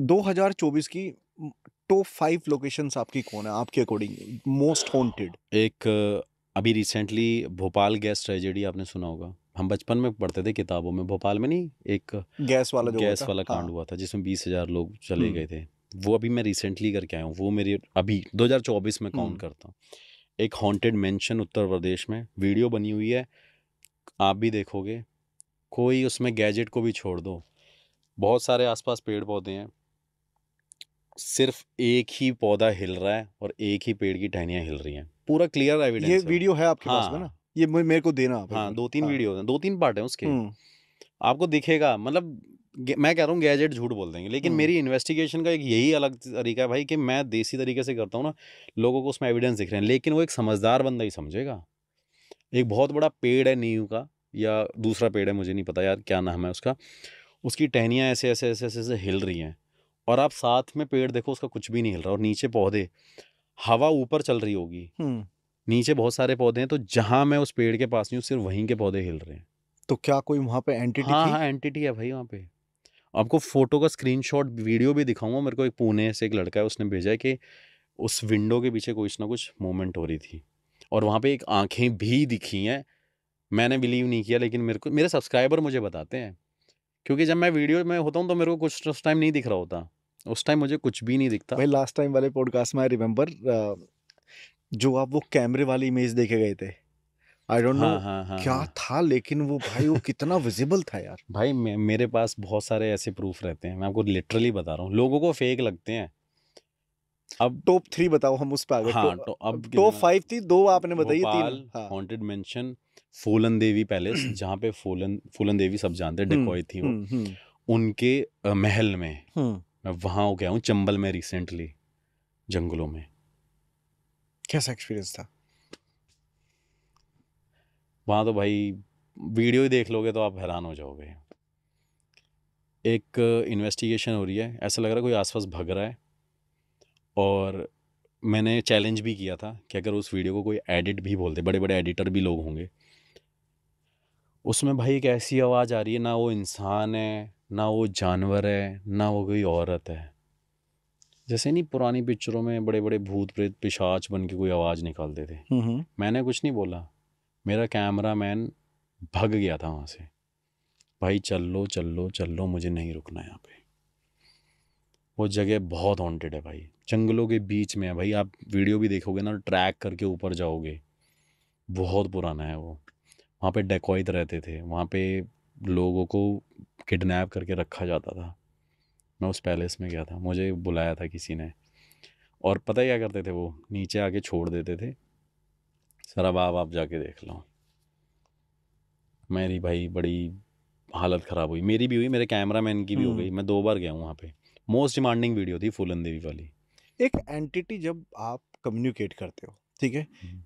2024 की top five locations आपकी कौन है आपके अकॉर्डिंग मोस्ट हॉन्टेड एक अभी रिसेंटली भोपाल गैस ट्रेजेडी आपने सुना होगा हम बचपन में पढ़ते थे किताबों में भोपाल में नहीं एक गैस वाला जो गैस वाला कांड हाँ। हुआ था जिसमें बीस हजार लोग चले हम्म। गए थे वो अभी मैं रिसेंटली करके आया हूँ वो मेरी अभी 2024 में काउंट हम्म। करता हूँ एक हॉन्टेड मेंशन उत्तर प्रदेश में वीडियो बनी हुई है आप भी देखोगे कोई उसमें गैजेट को भी छोड़ दो बहुत सारे आसपास पेड़ पौधे हैं सिर्फ एक ही पौधा हिल रहा है और एक ही पेड़ की टहनियाँ हिल रही हैं पूरा क्लियर एविडेंस ये वीडियो है आपके हाँ, पास में हाँ। ना ये मेरे को देना आप हाँ दो तीन हाँ, वीडियो हैं दो तीन पार्ट है उसके हम्म। आपको दिखेगा मतलब मैं कह रहा हूँ गैजेट झूठ बोल देंगे लेकिन मेरी इन्वेस्टिगेशन हम्म। का एक यही अलग तरीका है भाई कि मैं देसी तरीके से करता हूँ ना लोगों को उसमें एविडेंस दिख रहे हैं लेकिन वो एक समझदार बंदा ही समझेगा एक बहुत बड़ा पेड़ है नींव का या दूसरा पेड़ है मुझे नहीं पता यार क्या नाम है उसका उसकी टहनियाँ ऐसे ऐसे ऐसे ऐसे हिल रही हैं और आप साथ में पेड़ देखो उसका कुछ भी नहीं हिल रहा और नीचे पौधे हवा ऊपर चल रही होगी हम्म। नीचे बहुत सारे पौधे हैं तो जहाँ मैं उस पेड़ के पास नहीं हूँ सिर्फ वहीं के पौधे हिल रहे हैं तो क्या कोई वहाँ पे एंटिटी हाँ हाँ एंटिटी है भाई वहाँ पे आपको फोटो का स्क्रीनशॉट वीडियो भी दिखाऊंगा मेरे को एक पुणे से एक लड़का है उसने भेजा है कि उस विंडो के पीछे कुछ ना कुछ मूवमेंट हो रही थी और वहाँ पे एक आंखें भी दिखी हैं मैंने बिलीव नहीं किया लेकिन मेरे को मेरे सब्सक्राइबर मुझे बताते हैं क्योंकि जब मैं वीडियो में होता हूँ तो मेरे को कुछ उस टाइम नहीं दिख रहा होता उस टाइम मुझे कुछ भी नहीं दिखता भाई लास्ट टाइम वाले पॉडकास्ट में आई रिमेम्बर जो आप वो कैमरे वाली इमेज देखे गए थे आई डोंट नो क्या हाँ. था लेकिन वो भाई वो कितना विजिबल था यार भाई मे, मेरे पास बहुत सारे ऐसे प्रूफ रहते हैं मैं आपको लिटरली बता रहा हूँ लोगों को फेक लगते हैं अब टॉप थ्री बताओ हम उस पर आ गए हाँ, तो, अब टॉप फाइव थी दो आपने बताई तीन haunted mansion Phoolan Devi palace जहाँ पे फूलन फूलन देवी सब जानते हैं डिकॉय हम्म, थी वो हम्म, हम्म। उनके महल में मैं वहाँ हो गया हूँ चंबल में रिसेंटली जंगलों में कैसा एक्सपीरियंस था वहाँ तो भाई वीडियो ही देख लोगे तो आप हैरान हो जाओगे एक इन्वेस्टिगेशन हो रही है ऐसा लग रहा है कोई आसपास भग रहा है और मैंने चैलेंज भी किया था कि अगर उस वीडियो को कोई एडिट भी बोल दे बड़े बड़े एडिटर भी लोग होंगे उसमें भाई एक ऐसी आवाज़ आ रही है ना वो इंसान है ना वो जानवर है ना वो कोई औरत है जैसे नहीं पुरानी पिक्चरों में बड़े बड़े भूत प्रेत पिशाच बन के कोई आवाज़ निकालते थे हम्म, हम्म। मैंने कुछ नहीं बोला मेरा कैमरा मैन भग गया था वहाँ से भाई चल लो चल लो चल लो मुझे नहीं रुकना यहाँ पे वो जगह बहुत हॉन्टेड है भाई जंगलों के बीच में है भाई आप वीडियो भी देखोगे ना ट्रैक करके ऊपर जाओगे बहुत पुराना है वो वहाँ पे डेकोइत रहते थे वहाँ पे लोगों को किडनैप करके रखा जाता था मैं उस पैलेस में गया था मुझे बुलाया था किसी ने और पता ही क्या करते थे वो नीचे आके छोड़ देते थे सर अब आप जाके देख लो मेरी भाई बड़ी हालत ख़राब हुई मेरी भी हुई मेरे कैमरा मैन की भी हो गई हम्म। मैं दो बार गया हूँ वहाँ पे मोस्ट डिमांडिंग वीडियो थी फूलन देवी वाली एक एंटिटी जब आप कम्युनिकेट करते हो ठीक है हम्म।